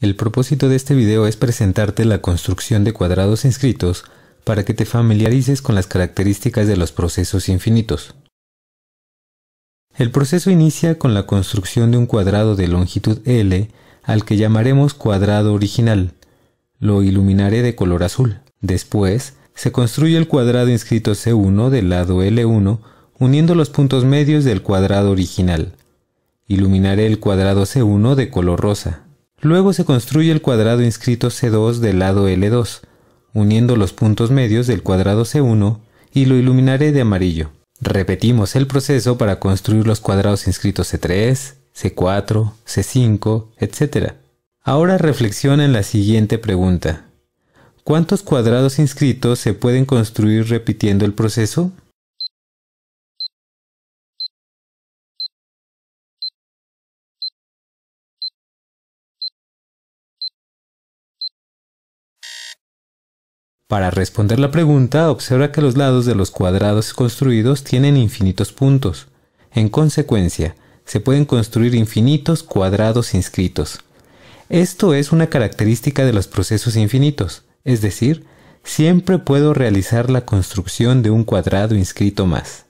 El propósito de este video es presentarte la construcción de cuadrados inscritos para que te familiarices con las características de los procesos infinitos. El proceso inicia con la construcción de un cuadrado de longitud L al que llamaremos cuadrado original. Lo iluminaré de color azul. Después, se construye el cuadrado inscrito C1 del lado L1 uniendo los puntos medios del cuadrado original. Iluminaré el cuadrado C1 de color rosa. Luego se construye el cuadrado inscrito C2 del lado L2, uniendo los puntos medios del cuadrado C1 y lo iluminaré de amarillo. Repetimos el proceso para construir los cuadrados inscritos C3, C4, C5, etc. Ahora reflexiona en la siguiente pregunta. ¿Cuántos cuadrados inscritos se pueden construir repitiendo el proceso? Para responder la pregunta, observa que los lados de los cuadrados construidos tienen infinitos puntos. En consecuencia, se pueden construir infinitos cuadrados inscritos. Esto es una característica de los procesos infinitos, es decir, siempre puedo realizar la construcción de un cuadrado inscrito más.